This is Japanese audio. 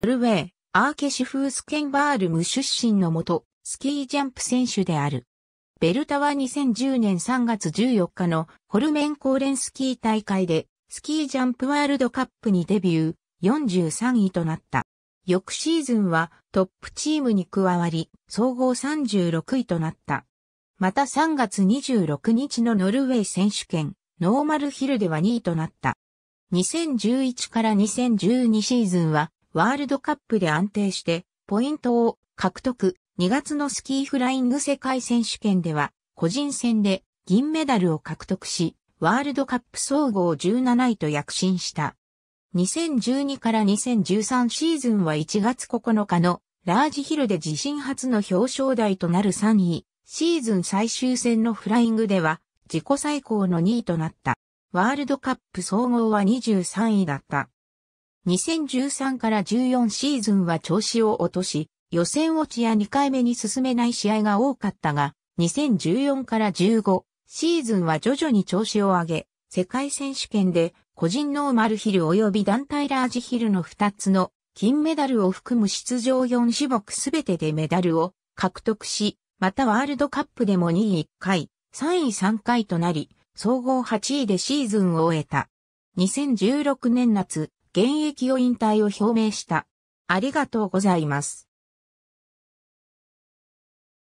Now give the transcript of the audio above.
ノルウェー、アーケシュフースケンバールム出身のもと、スキージャンプ選手である。ベルタは2010年3月14日のホルメンコーレンスキー大会で、スキージャンプワールドカップにデビュー、43位となった。翌シーズンはトップチームに加わり、総合36位となった。また3月26日のノルウェー選手権、ノーマルヒルでは2位となった。2011から2012シーズンはワールドカップで安定して、ポイントを獲得。2月のスキーフライング世界選手権では、個人戦で銀メダルを獲得し、ワールドカップ総合17位と躍進した。2012から2013シーズンは1月9日のラージヒルで自身初の表彰台となる3位、シーズン最終戦のフライングでは自己最高の2位となった。ワールドカップ総合は23位だった。2013から14シーズンは調子を落とし、予選落ちや2回目に進めない試合が多かったが、2014から15シーズンは徐々に調子を上げ、世界選手権で個人ノーマルヒル及び団体ラージヒルの2つの金メダルを含む出場4種目すべてでメダルを獲得し、またワールドカップでも2位1回、3位3回となり、総合8位でシーズンを終えた。2016年夏、現役を引退を表明した。ありがとうございます。